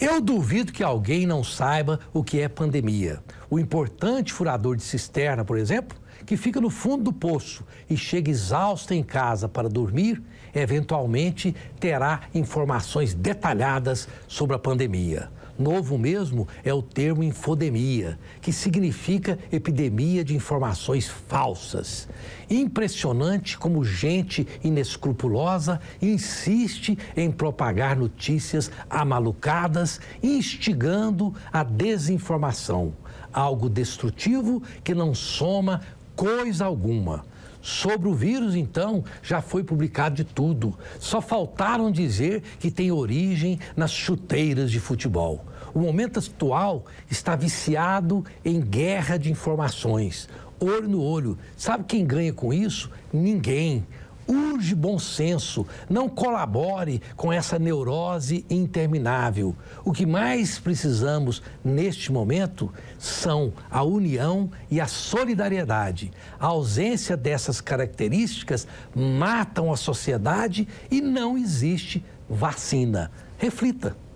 Eu duvido que alguém não saiba o que é pandemia. O importante furador de cisterna, por exemplo, que fica no fundo do poço e chega exausto em casa para dormir, eventualmente terá informações detalhadas sobre a pandemia. Novo mesmo é o termo infodemia, que significa epidemia de informações falsas. Impressionante como gente inescrupulosa insiste em propagar notícias amalucadas, instigando a desinformação. Algo destrutivo que não soma coisa alguma. Sobre o vírus, então, já foi publicado de tudo. Só faltaram dizer que tem origem nas chuteiras de futebol. O momento atual está viciado em guerra de informações, olho no olho. Sabe quem ganha com isso? Ninguém. Urge bom senso, não colabore com essa neurose interminável. O que mais precisamos neste momento são a união e a solidariedade. A ausência dessas características matam a sociedade e não existe vacina. Reflita.